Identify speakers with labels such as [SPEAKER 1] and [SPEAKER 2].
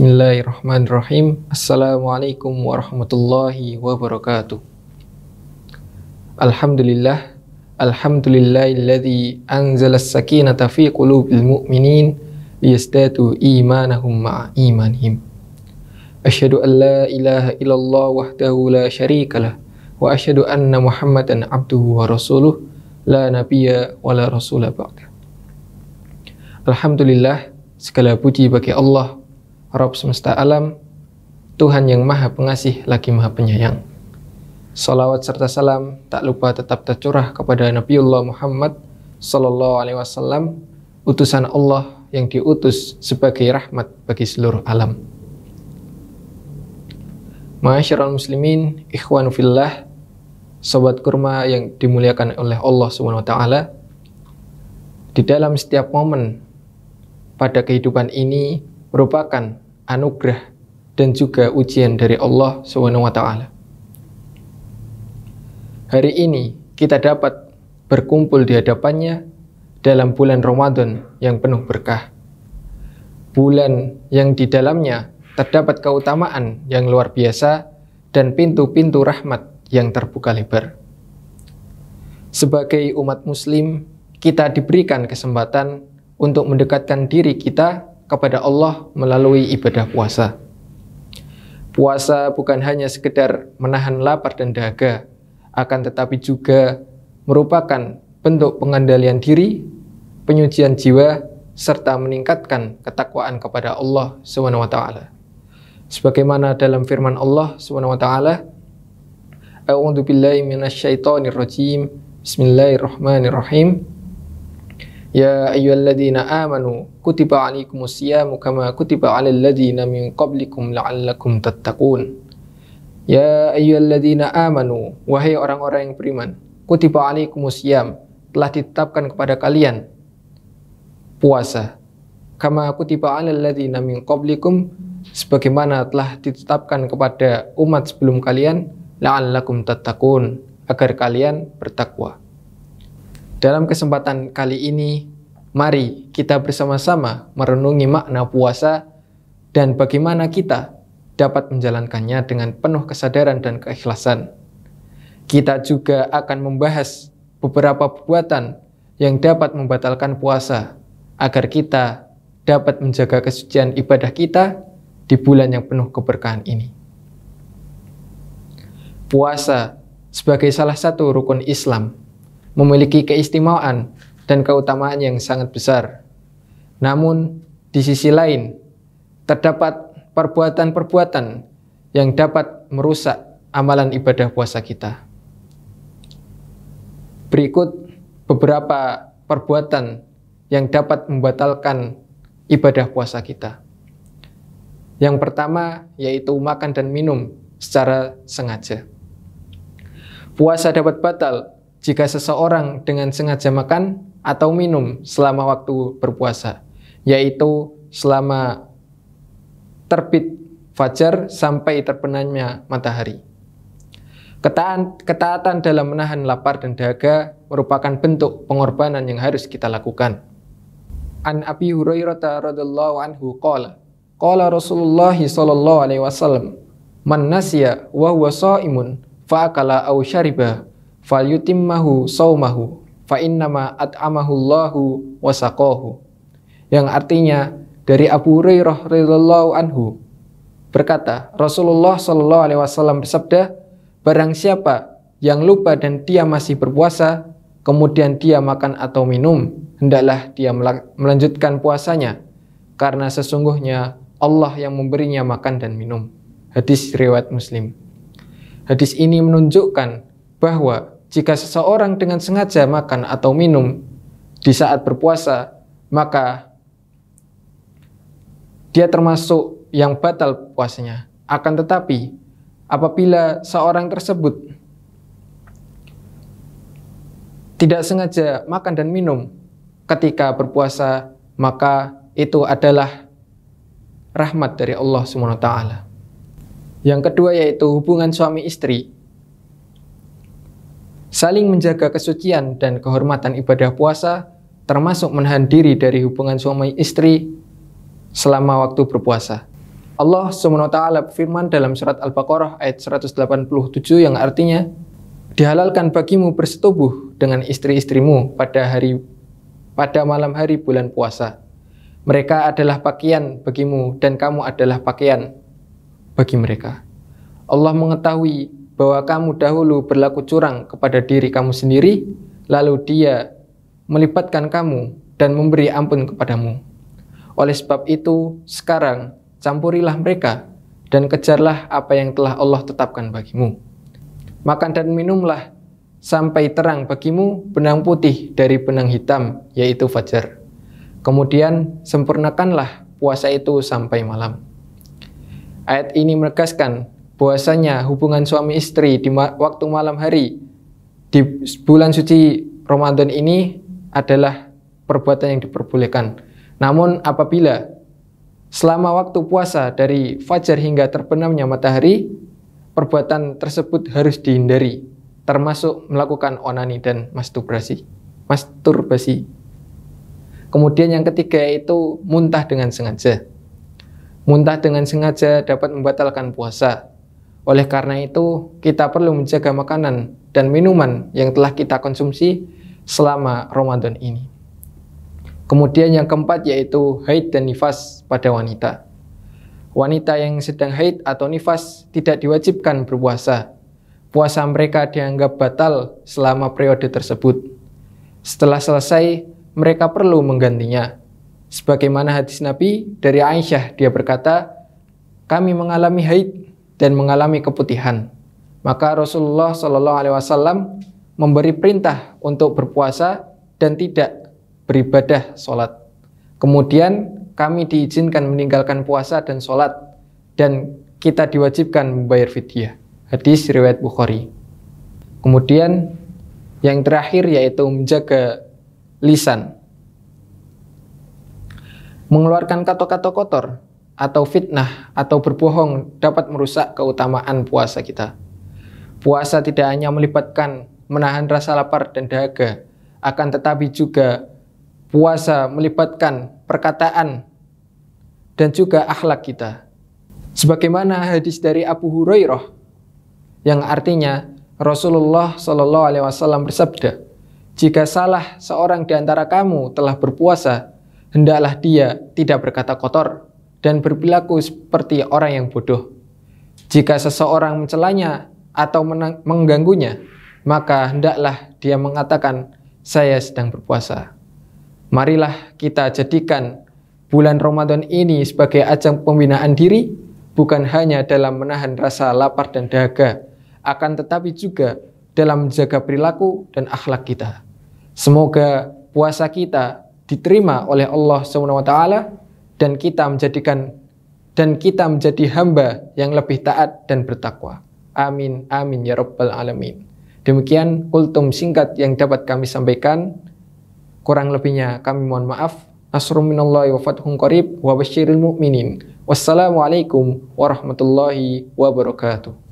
[SPEAKER 1] Bismillahirrahmanirrahim. Assalamualaikum warahmatullahi wabarakatuh. Alhamdulillah. Alhamdulillahilladzi anzala as-sakinata fi qulubil mu'minin liyastatu imanahum ma'a imanihim. Asyhadu an la ilaha illallah wahdahu la lah wa asyhadu anna Muhammadan abduhu wa rasuluh la nabiyya wa la rasula ba'da. Alhamdulillah segala puji bagi Allah Rabb semesta alam, Tuhan yang maha pengasih lagi maha penyayang. Salawat serta salam tak lupa tetap tercurah kepada Nabiullah Muhammad Sallallahu Alaihi Wasallam, utusan Allah yang diutus sebagai rahmat bagi seluruh alam. Ma'asyiral muslimin, ikhwan fillah, sobat kurma yang dimuliakan oleh Allah Swt. Di dalam setiap momen pada kehidupan ini merupakan anugerah dan juga ujian dari Allah Swt. Hari ini kita dapat berkumpul di hadapannya dalam bulan Ramadan yang penuh berkah. Bulan yang di dalamnya terdapat keutamaan yang luar biasa dan pintu-pintu rahmat yang terbuka lebar. Sebagai umat muslim, kita diberikan kesempatan untuk mendekatkan diri kita kepada Allah melalui ibadah puasa. Puasa bukan hanya sekedar menahan lapar dan dahaga, akan tetapi juga merupakan bentuk pengendalian diri, penyucian jiwa, serta meningkatkan ketakwaan kepada Allah swt. Sebagaimana dalam firman Allah swt, A'udzu billahi Bismillahirrahmanirrahim. يا أيها الذين آمنوا كتب عليكم الصيام كما كتب على الذين من قبلكم لعلكم تتقون يا أيها الذين آمنوا wahai orang-orang yang beriman kutiba alaikum siyam telah ditetapkan kepada kalian puasa kama kutiba alal ladzina min qablikum sebagaimana telah ditetapkan kepada umat sebelum kalian la'allakum tattaqun agar kalian bertakwa dalam kesempatan kali ini, mari kita bersama-sama merenungi makna puasa dan bagaimana kita dapat menjalankannya dengan penuh kesadaran dan keikhlasan. Kita juga akan membahas beberapa perbuatan yang dapat membatalkan puasa agar kita dapat menjaga kesucian ibadah kita di bulan yang penuh keberkahan ini. Puasa sebagai salah satu rukun Islam memiliki keistimewaan dan keutamaan yang sangat besar. Namun, di sisi lain, terdapat perbuatan-perbuatan yang dapat merusak amalan ibadah puasa kita. Berikut beberapa perbuatan yang dapat membatalkan ibadah puasa kita. Yang pertama yaitu makan dan minum secara sengaja. Puasa dapat batal jika seseorang dengan sengaja makan atau minum selama waktu berpuasa, yaitu selama terbit fajar sampai terbenamnya matahari. ketaatan dalam menahan lapar dan dahaga merupakan bentuk pengorbanan yang harus kita lakukan. An Abi Hurairah radhiyallahu anhu qala qala Rasulullah sallallahu alaihi wasallam man nasiya wa huwa shaimun fa akala aw syariba falyutimmahu saumahu fa innama wasaqahu yang artinya dari Abu Hurairah radhiyallahu anhu berkata Rasulullah shallallahu alaihi wasallam bersabda barang siapa yang lupa dan dia masih berpuasa kemudian dia makan atau minum hendaklah dia melanjutkan puasanya karena sesungguhnya Allah yang memberinya makan dan minum hadis riwayat Muslim hadis ini menunjukkan bahwa jika seseorang dengan sengaja makan atau minum di saat berpuasa, maka dia termasuk yang batal puasanya. Akan tetapi, apabila seorang tersebut tidak sengaja makan dan minum ketika berpuasa, maka itu adalah rahmat dari Allah Swt. Yang kedua yaitu hubungan suami istri saling menjaga kesucian dan kehormatan ibadah puasa, termasuk menahan diri dari hubungan suami istri selama waktu berpuasa. Allah SWT firman dalam surat Al-Baqarah ayat 187 yang artinya, Dihalalkan bagimu bersetubuh dengan istri-istrimu pada hari pada malam hari bulan puasa. Mereka adalah pakaian bagimu dan kamu adalah pakaian bagi mereka. Allah mengetahui bahwa kamu dahulu berlaku curang kepada diri kamu sendiri, lalu Dia melibatkan kamu dan memberi ampun kepadamu. Oleh sebab itu, sekarang campurilah mereka dan kejarlah apa yang telah Allah tetapkan bagimu. Makan dan minumlah sampai terang bagimu benang putih dari benang hitam, yaitu fajar. Kemudian sempurnakanlah puasa itu sampai malam. Ayat ini menegaskan bahwasanya hubungan suami istri di ma waktu malam hari di bulan suci Ramadan ini adalah perbuatan yang diperbolehkan. Namun apabila selama waktu puasa dari fajar hingga terbenamnya matahari, perbuatan tersebut harus dihindari, termasuk melakukan onani dan masturbasi. Masturbasi. Kemudian yang ketiga itu muntah dengan sengaja. Muntah dengan sengaja dapat membatalkan puasa, oleh karena itu, kita perlu menjaga makanan dan minuman yang telah kita konsumsi selama Ramadan ini. Kemudian yang keempat yaitu haid dan nifas pada wanita. Wanita yang sedang haid atau nifas tidak diwajibkan berpuasa. Puasa mereka dianggap batal selama periode tersebut. Setelah selesai, mereka perlu menggantinya. Sebagaimana hadis Nabi dari Aisyah, dia berkata, "Kami mengalami haid dan mengalami keputihan. Maka Rasulullah Shallallahu Alaihi Wasallam memberi perintah untuk berpuasa dan tidak beribadah sholat. Kemudian kami diizinkan meninggalkan puasa dan sholat dan kita diwajibkan membayar fidyah. Hadis riwayat Bukhari. Kemudian yang terakhir yaitu menjaga lisan. Mengeluarkan kata-kata kotor atau fitnah atau berbohong dapat merusak keutamaan puasa kita. Puasa tidak hanya melibatkan menahan rasa lapar dan dahaga, akan tetapi juga puasa melibatkan perkataan dan juga akhlak kita. Sebagaimana hadis dari Abu Hurairah yang artinya Rasulullah Shallallahu alaihi wasallam bersabda, "Jika salah seorang di antara kamu telah berpuasa, hendaklah dia tidak berkata kotor." dan berperilaku seperti orang yang bodoh. Jika seseorang mencelanya atau mengganggunya, maka hendaklah dia mengatakan, "Saya sedang berpuasa." Marilah kita jadikan bulan Ramadan ini sebagai ajang pembinaan diri, bukan hanya dalam menahan rasa lapar dan dahaga, akan tetapi juga dalam menjaga perilaku dan akhlak kita. Semoga puasa kita diterima oleh Allah SWT dan kita menjadikan dan kita menjadi hamba yang lebih taat dan bertakwa. Amin, amin ya rabbal alamin. Demikian kultum singkat yang dapat kami sampaikan. Kurang lebihnya kami mohon maaf. Nasrum minallahi wa fathun qarib wa basyiril mu'minin. Wassalamualaikum warahmatullahi wabarakatuh.